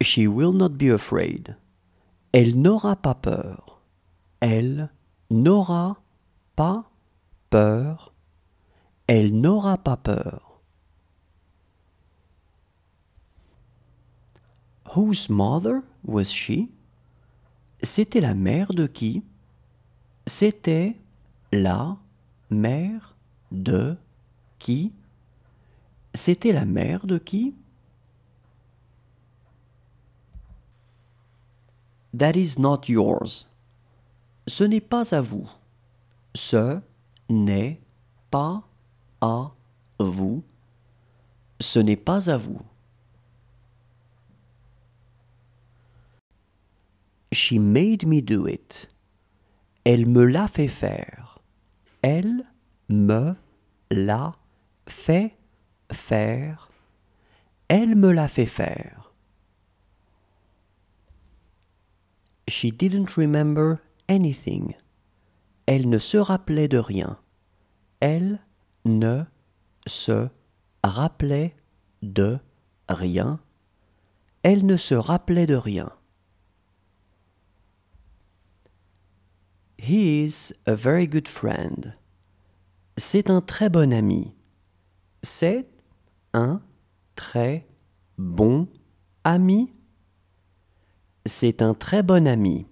She will not be afraid. Elle n'aura pas peur. Elle n'aura pas peur. Elle n'aura pas peur. Whose mother was she? C'était la mère de qui? C'était la mère de qui? C'était la mère de qui? That is not yours. Ce n'est pas à vous. Ce n'est pas à vous. Ce n'est pas à vous. She made me do it. Elle me l'a fait faire. Elle me l'a fait faire. Elle me l'a fait faire. She didn't remember anything. Elle ne se rappelait de rien. Elle ne se rappelait de rien. Elle ne se rappelait de rien. He is a very good friend. C'est un très bon ami. C'est un très bon ami. C'est un très bon ami.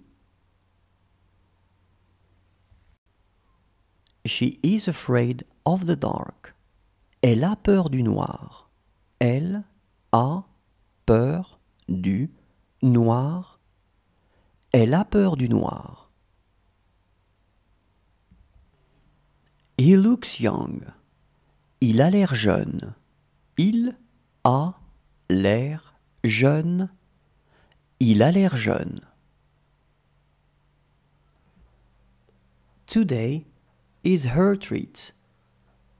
She is afraid of the dark. Elle a peur du noir. Elle a peur du noir. Elle a peur du noir. He looks young. Il a l'air jeune. Il a l'air jeune. Il a l'air jeune. Today is her treat.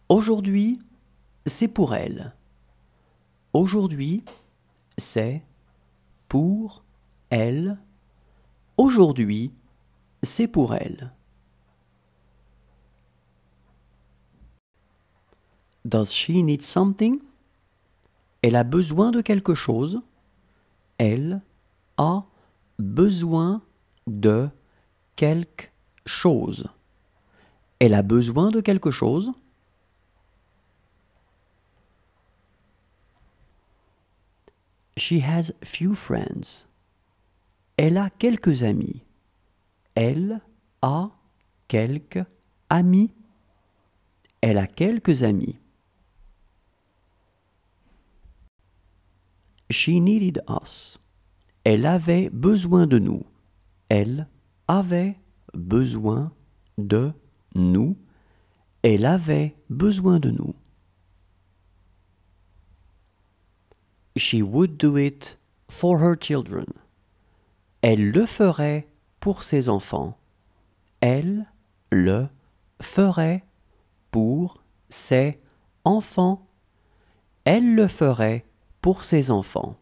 Aujourd'hui, c'est pour elle. Aujourd'hui, c'est pour elle. Aujourd'hui, c'est pour elle. Does she need something? Elle a besoin de quelque chose. Elle a besoin de quelque chose. Elle a besoin de quelque chose. She has few friends. Elle a quelques amis. Elle a quelques amis. Elle a quelques amis. She needed us. Elle avait besoin de nous. Elle avait besoin de nous. Elle avait besoin de nous. She would do it for her children. Elle le ferait pour ses enfants. Elle le ferait pour ses enfants. Elle le ferait pour ses enfants.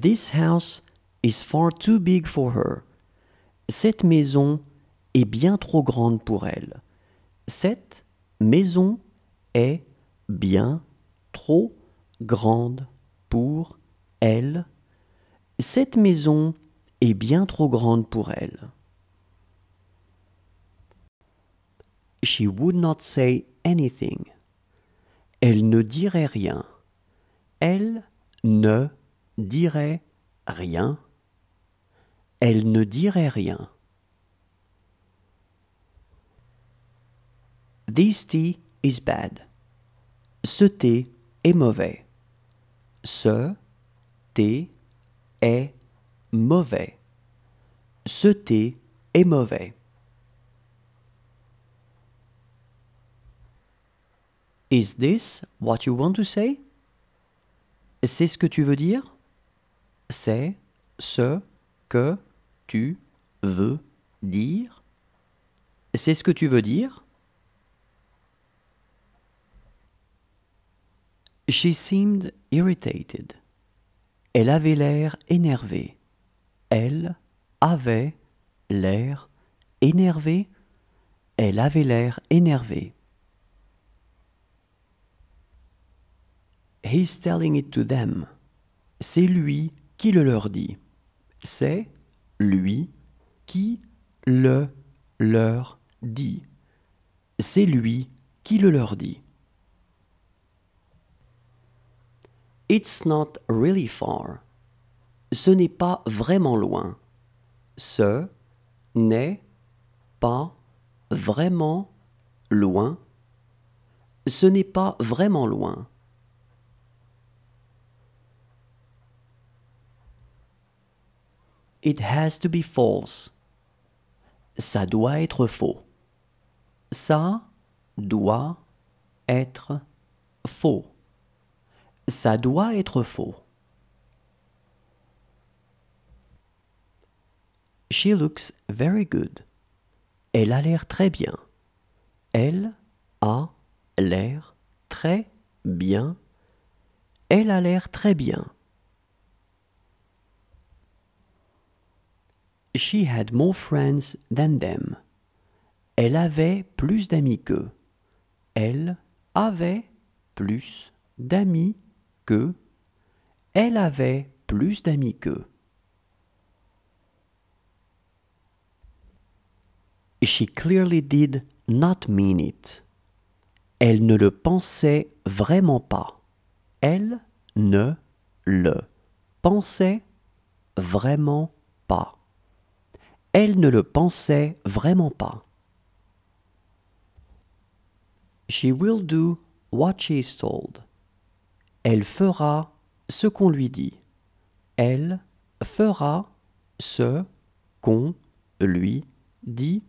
This house is far too big for her. Cette maison est bien trop grande pour elle. Cette maison est bien trop grande pour elle. Cette maison est bien trop grande pour elle. She would not say anything. Elle ne dirait rien. Elle ne dirait rien, elle ne dirait rien. This tea is bad. Ce thé est mauvais. Ce thé est mauvais. Ce thé est mauvais. Is this what you want to say? C'est ce que tu veux dire? c'est ce que tu veux dire C'est ce que tu veux dire She seemed irritated. Elle avait l'air énervée. Elle avait l'air énervée. Elle avait l'air énervée. He's telling it to them. C'est lui qui le leur dit C'est lui qui le leur dit. C'est lui qui le leur dit. It's not really far. Ce n'est pas vraiment loin. Ce n'est pas vraiment loin. Ce n'est pas vraiment loin. It has to be false. Ça doit être faux. Ça doit être faux. Ça doit être faux. She looks very good. Elle a l'air très bien. Elle a l'air très bien. Elle a l'air très bien. She had more friends than them. Elle avait plus d'amis qu'eux. Elle avait plus d'amis qu'eux. Elle avait plus d'amis qu'eux. She clearly did not mean it. Elle ne le pensait vraiment pas. Elle ne le pensait vraiment pas. Elle ne le pensait vraiment pas. She will do what she is told. Elle fera ce qu'on lui dit. Elle fera ce qu'on lui dit.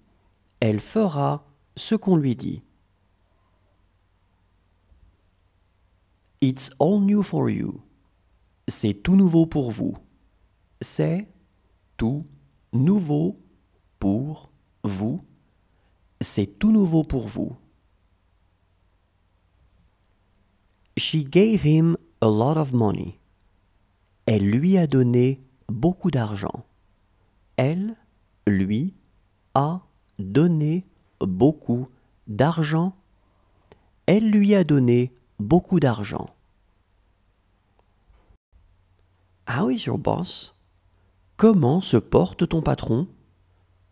Elle fera ce qu'on lui dit. It's all new for you. C'est tout nouveau pour vous. C'est tout nouveau pour vous, c'est tout nouveau pour vous. She gave him a lot of money. Elle lui a donné beaucoup d'argent. Elle lui a donné beaucoup d'argent. Elle lui a donné beaucoup d'argent. How is your boss? Comment se porte ton patron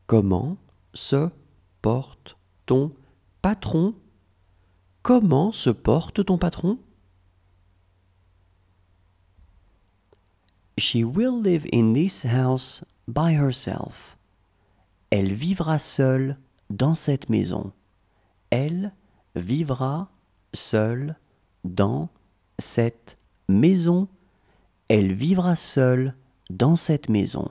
Comment se porte ton patron Comment se porte ton patron She will live in this house by herself. Elle vivra seule dans cette maison. Elle vivra seule dans cette maison. Elle vivra seule dans cette maison.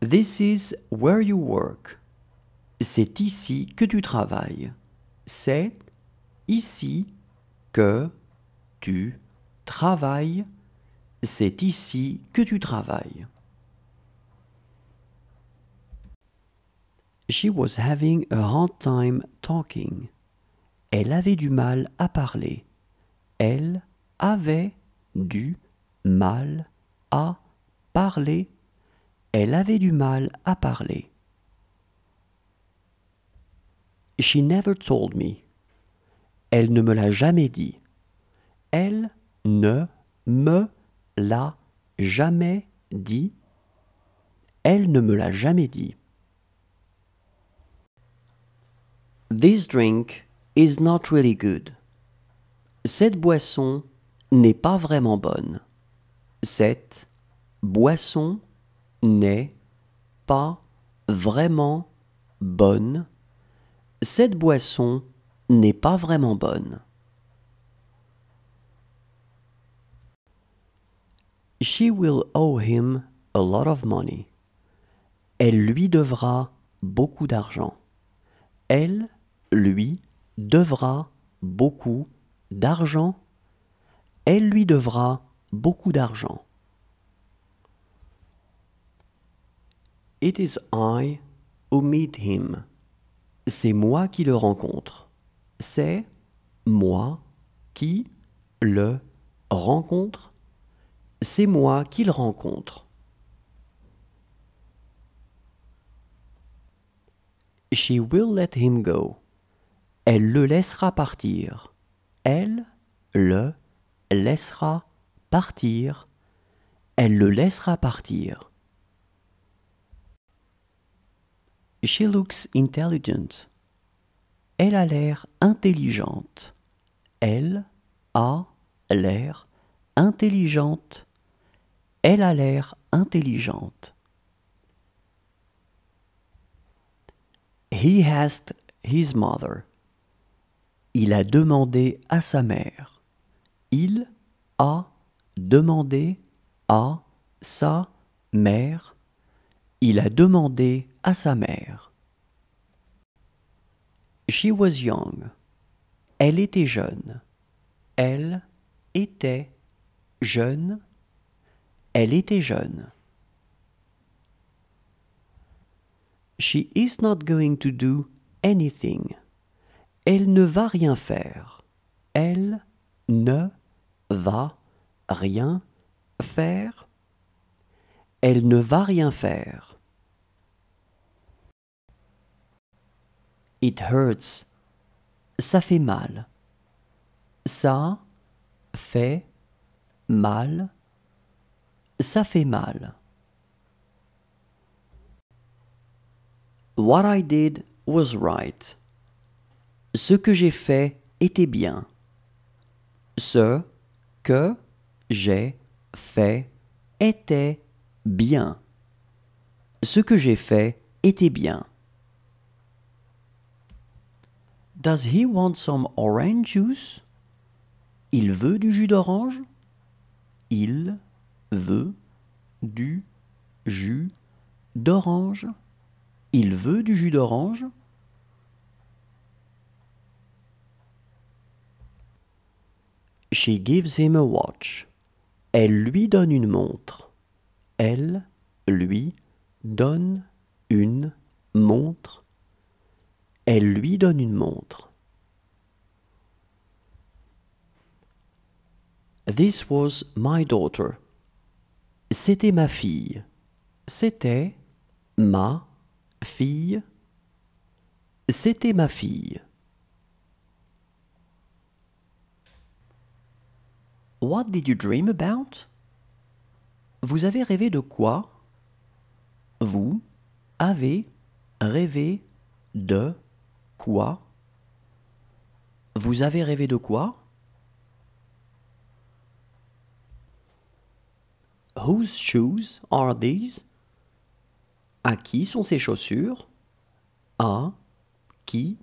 This is where you work. C'est ici que tu travailles. C'est ici que tu travailles. C'est ici que tu travailles. She was having a hard time talking. Elle avait du mal à parler. Elle avait du mal à parler. Elle avait du mal à parler. She never told me. Elle ne me l'a jamais dit. Elle ne me l'a jamais dit. Elle ne me l'a jamais dit. This drink is not really good. Cette boisson n'est pas vraiment bonne. Cette boisson n'est pas vraiment bonne. Cette boisson n'est pas vraiment bonne. She will owe him a lot of money. Elle lui devra beaucoup d'argent. Elle lui devra beaucoup d'argent elle lui devra beaucoup d'argent. It is I who meet him. C'est moi qui le rencontre. C'est moi qui le rencontre. C'est moi qui le rencontre. She will let him go. Elle le laissera partir. Elle le laissera partir, elle le laissera partir. She looks intelligent. Elle a l'air intelligente. Elle a l'air intelligente. Elle a l'air intelligente. He asked his mother. Il a demandé à sa mère. Il a demandé à sa mère. Il a demandé à sa mère. She was young. Elle était jeune. Elle était jeune. Elle était jeune. She is not going to do anything. Elle ne va rien faire. Elle ne va rien faire. Elle ne va rien faire. It hurts. Ça fait mal. Ça fait mal. Ça fait mal. What I did was right. Ce que j'ai fait était bien. Ce que j'ai fait était bien. Ce que j'ai fait était bien. Does he want some orange juice? Il veut du jus d'orange? Il veut du jus d'orange. Il veut du jus d'orange. She gives him a watch. Elle lui donne une montre. Elle lui donne une montre. Elle lui donne une montre. This was my daughter. C'était ma fille. C'était ma fille. C'était ma fille. What did you dream about? Vous avez rêvé de quoi? Vous avez rêvé de quoi? Vous avez rêvé de quoi? Whose shoes are these? À qui sont ces chaussures? À qui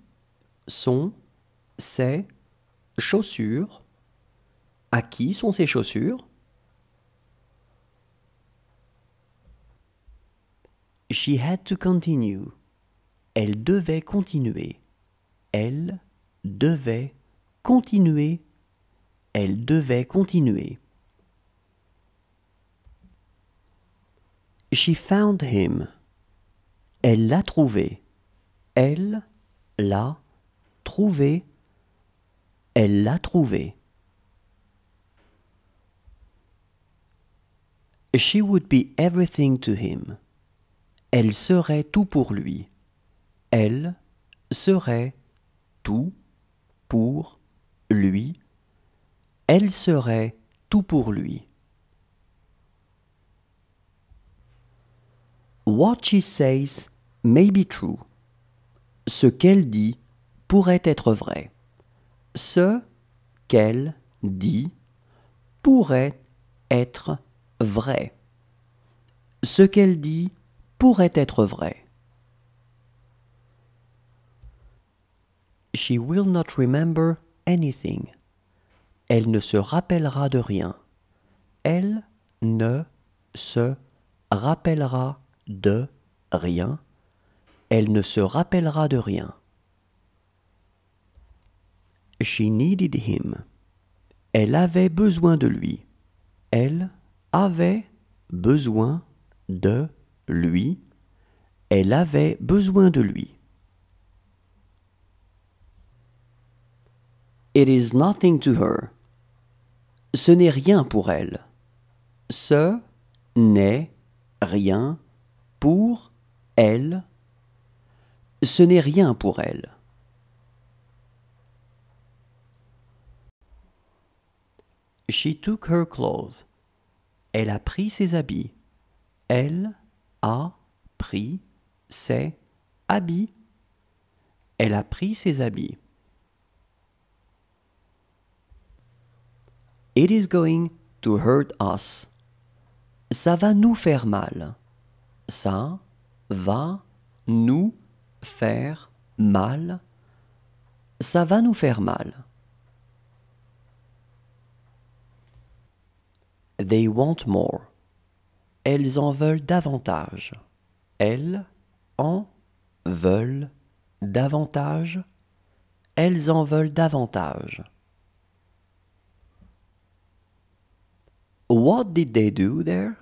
sont ces chaussures? À qui sont ces chaussures She had to continue. Elle devait continuer. Elle devait continuer. Elle devait continuer. She found him. Elle l'a trouvé. Elle l'a trouvé. Elle l'a trouvé. She would be everything to him. Elle serait tout pour lui. Elle serait tout pour lui. Elle serait tout pour lui. What she says may be true. Ce qu'elle dit pourrait être vrai. Ce qu'elle dit pourrait être vrai vrai. Ce qu'elle dit pourrait être vrai. She will not remember anything. Elle ne se rappellera de rien. Elle ne se rappellera de rien. Elle ne se rappellera de rien. She needed him. Elle avait besoin de lui. Elle avait besoin de lui. Elle avait besoin de lui. It is nothing to her. Ce n'est rien pour elle. Ce n'est rien pour elle. Ce n'est rien pour elle. She took her clothes. Elle a pris ses habits. Elle a pris ses habits. Elle a pris ses habits. It is going to hurt us. Ça va nous faire mal. Ça va nous faire mal. Ça va nous faire mal. They want more. Elles en veulent davantage. Elles en veulent davantage. Elles en veulent davantage. What did they do there?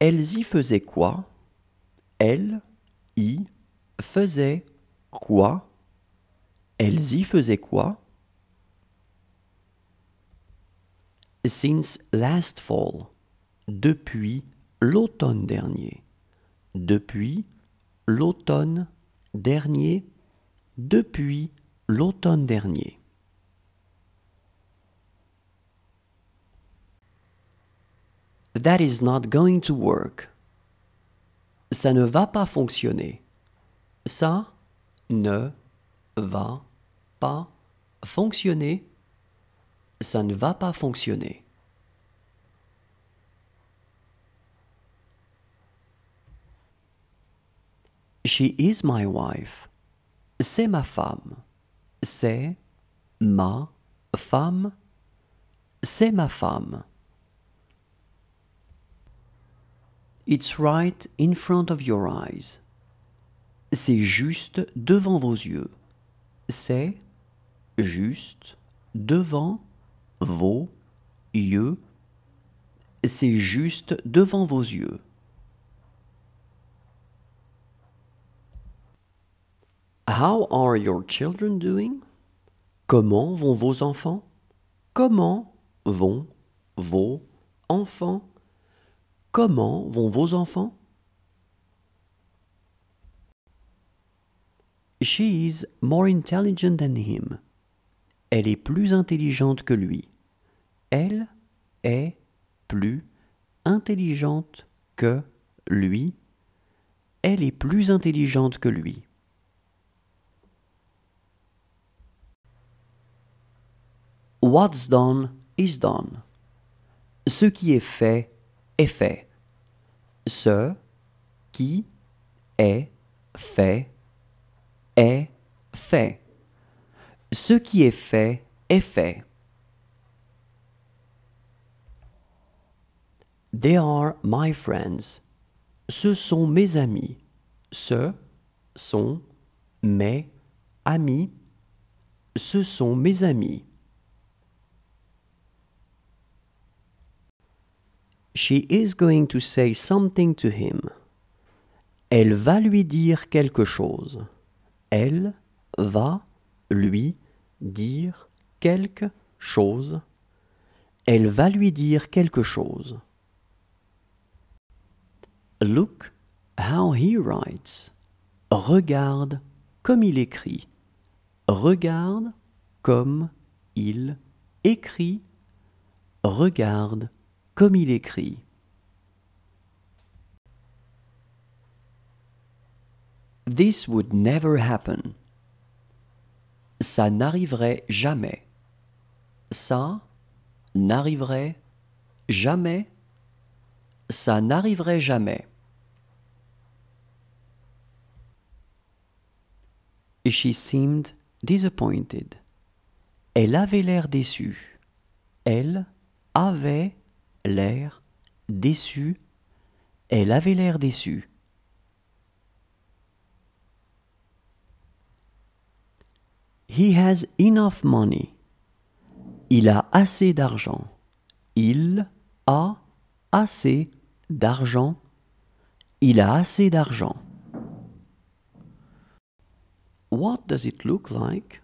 Elles y faisaient quoi? Elles y faisaient quoi? Elles y faisaient quoi? Since last fall. Depuis l'automne dernier. Depuis l'automne dernier. Depuis l'automne dernier. That is not going to work. Ça ne va pas fonctionner. Ça ne va pas fonctionner ça ne va pas fonctionner. She is my wife. C'est ma femme. C'est ma femme. C'est ma femme. It's right in front of your eyes. C'est juste devant vos yeux. C'est juste devant vos yeux, c'est juste devant vos yeux. How are your children doing? Comment vont vos enfants? Comment vont vos enfants? Comment vont vos enfants? She is more intelligent than him elle est plus intelligente que lui. Elle est plus intelligente que lui. Elle est plus intelligente que lui. What's done is done. Ce qui est fait est fait. Ce qui est fait est fait. Ce qui est fait est fait. They are my friends. Ce sont mes amis. Ce sont mes amis. Ce sont mes amis. She is going to say something to him. Elle va lui dire quelque chose. Elle va lui dire quelque chose. Elle va lui dire quelque chose. Look how he writes. Regarde comme il écrit. Regarde comme il écrit. Regarde comme il écrit. This would never happen. Ça n'arriverait jamais. Ça n'arriverait jamais. Ça n'arriverait jamais. She seemed disappointed. Elle avait l'air déçue. Elle avait l'air déçue. Elle avait l'air déçue. He has enough money. Il a assez d'argent. Il a assez d'argent. Il a assez d'argent. What does it look like?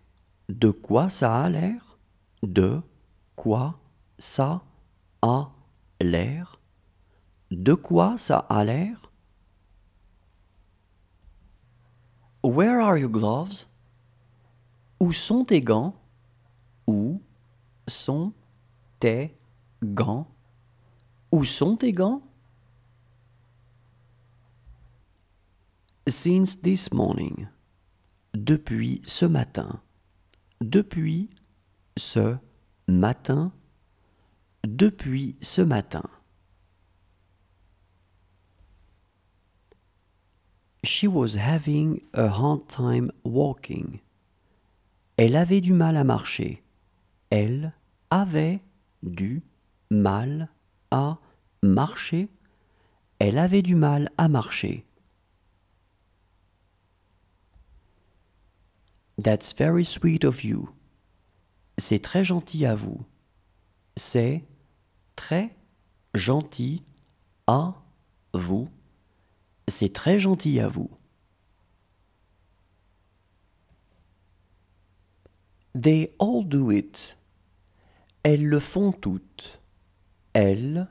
De quoi ça a l'air? De quoi ça a l'air? De quoi ça a l'air? Where are your gloves? Où sont tes gants Où sont tes gants Où sont tes gants Since this morning. Depuis ce matin. Depuis ce matin. Depuis ce matin. She was having a hard time walking. Elle avait du mal à marcher. Elle avait du mal à marcher. Elle avait du mal à marcher. That's very sweet of you. C'est très gentil à vous. C'est très gentil à vous. C'est très gentil à vous. They all do it. Elles le font toutes. Elles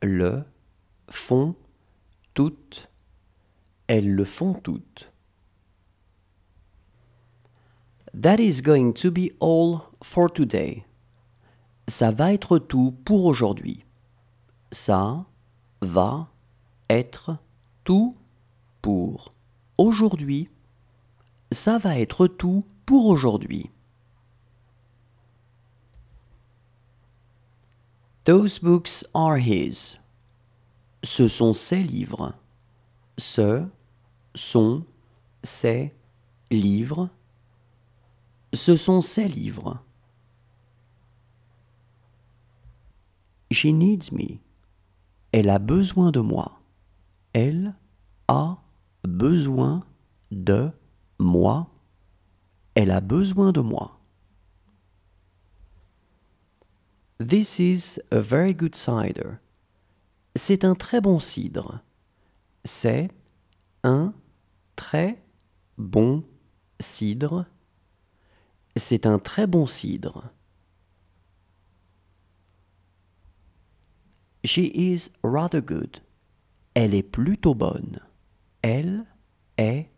le font toutes. Elles le font toutes. That is going to be all for today. Ça va être tout pour aujourd'hui. Ça va être tout pour aujourd'hui. Ça va être tout pour aujourd'hui. Those books are his. Ce sont ses livres. Ce sont ses livres. Ce sont ses livres. She needs me. Elle a besoin de moi. Elle a besoin de moi. Elle a besoin de moi. This is a very good cider. C'est un très bon cidre. C'est un très bon cidre. C'est un très bon cidre. She is rather good. Elle est plutôt bonne. Elle est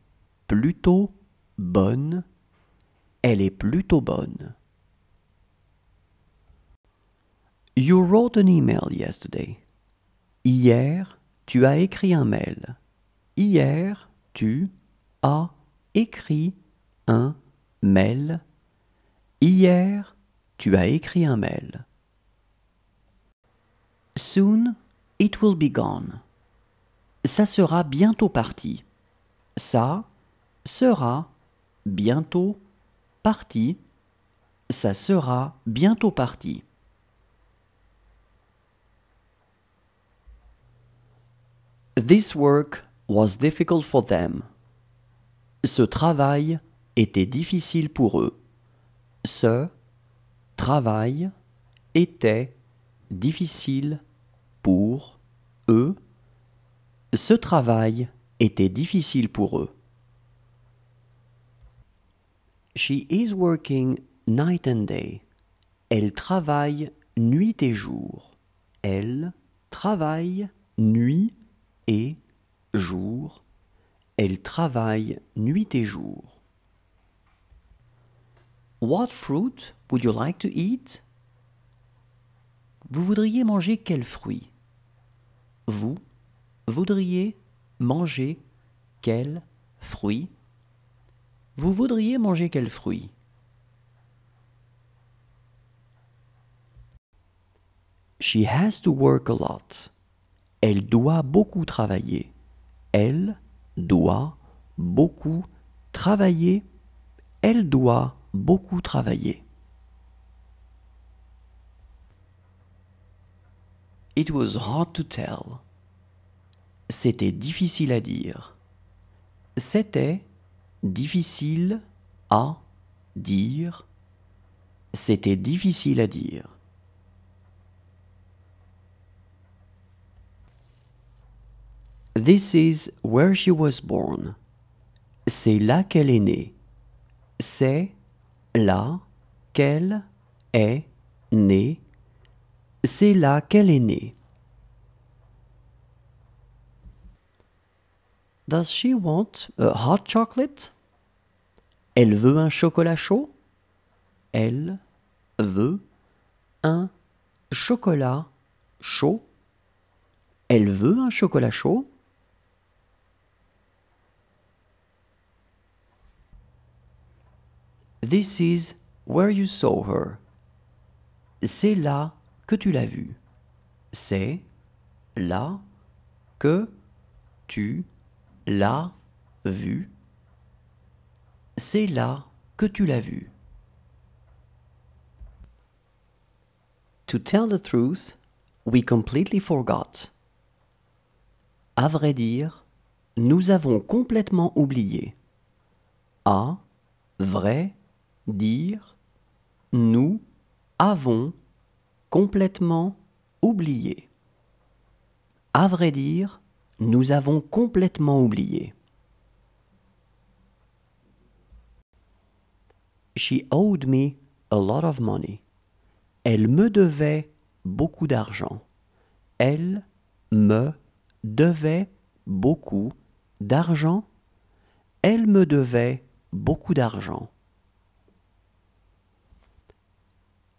plutôt bonne. Elle est plutôt bonne. You wrote an email yesterday. Hier, tu as écrit un mail. Hier, tu as écrit un mail. Hier, tu as écrit un mail. Soon, it will be gone. Ça sera bientôt parti. Ça sera bientôt parti. Ça sera bientôt parti. This work was difficult for them. Ce travail était difficile pour eux. Ce travail était difficile pour eux. Ce travail était difficile pour eux. She is working night and day. Elle travaille nuit et jour. Elle travaille nuit et jour, elle travaille nuit et jour. What fruit would you like to eat? Vous voudriez manger quel fruit? Vous voudriez manger quel fruit? Vous voudriez manger quel fruit? She has to work a lot. Elle doit beaucoup travailler. Elle doit beaucoup travailler. Elle doit beaucoup travailler. It was hard to tell. C'était difficile à dire. C'était difficile à dire. C'était difficile à dire. This is where she was born. C'est là qu'elle est née. C'est là qu'elle est née. C'est là qu'elle est née. Does she want a hot chocolate? Elle veut un chocolat chaud? Elle veut un chocolat chaud. Elle veut un chocolat chaud. This is where you saw her. C'est là que tu l'as vue. C'est là que tu l'as vue. C'est là que tu l'as vue. To tell the truth, we completely forgot. À vrai dire, nous avons complètement oublié. À vrai dire nous avons complètement oublié. À vrai dire, nous avons complètement oublié. She owed me a lot of money. Elle me devait beaucoup d'argent. Elle me devait beaucoup d'argent. Elle me devait beaucoup d'argent.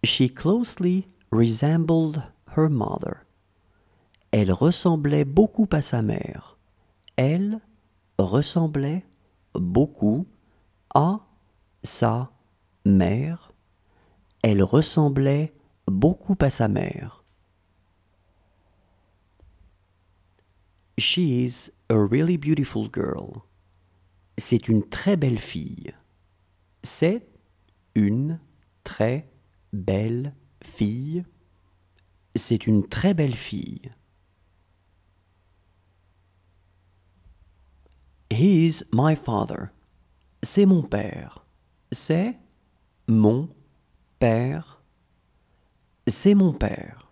She closely resembled her mother. Elle ressemblait beaucoup à sa mère. Elle ressemblait beaucoup à sa mère. Elle ressemblait beaucoup à sa mère. She is a really beautiful girl. C'est une très belle fille. C'est une très belle fille. C'est une très belle fille. He is my father. C'est mon père. C'est mon père. C'est mon père.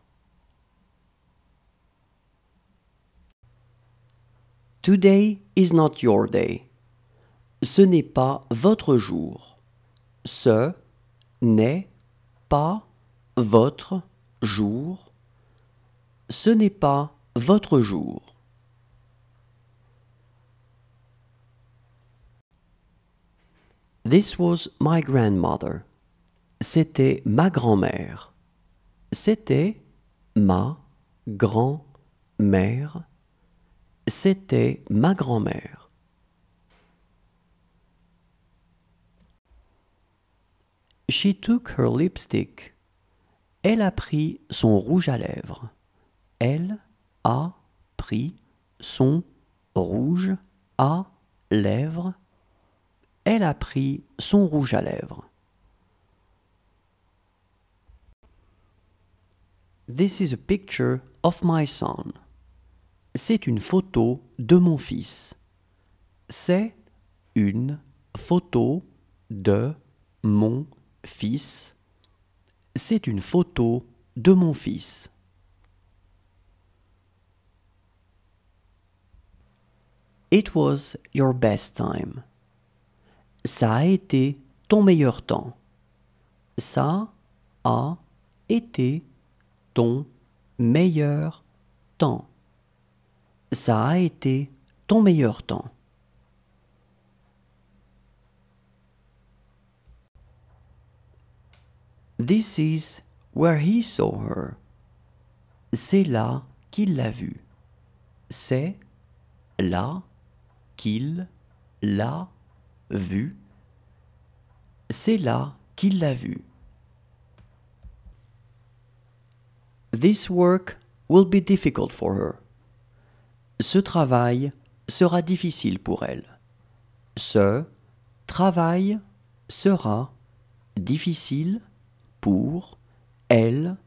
Today is not your day. Ce n'est pas votre jour. Ce n'est pas votre jour, ce n'est pas votre jour. This was my grandmother. C'était ma grand-mère. C'était ma grand-mère. C'était ma grand-mère. She took her lipstick. Elle a pris son rouge à lèvres. Elle a pris son rouge à lèvres. Elle a pris son rouge à lèvres. This is a picture of my son. C'est une photo de mon fils. C'est une photo de mon fils, c'est une photo de mon fils. It was your best time. Ça a été ton meilleur temps. Ça a été ton meilleur temps. Ça a été ton meilleur temps. This is where he saw her. C'est là qu'il l'a vue. C'est là qu'il l'a vue. C'est là qu'il l'a vue. This work will be difficult for her. Ce travail sera difficile pour elle. Ce travail sera difficile pour elle,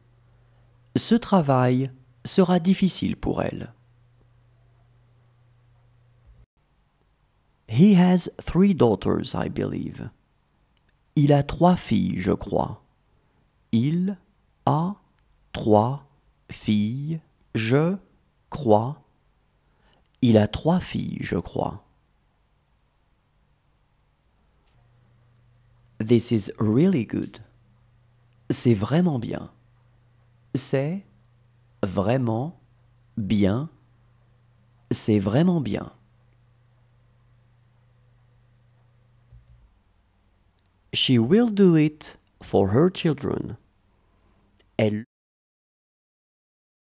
ce travail sera difficile pour elle. He has three daughters, I believe. Il a trois filles, je crois. Il a trois filles, je crois. Il a trois filles, je crois. This is really good c'est vraiment bien. C'est vraiment bien. C'est vraiment bien. She will do it for her children. Elle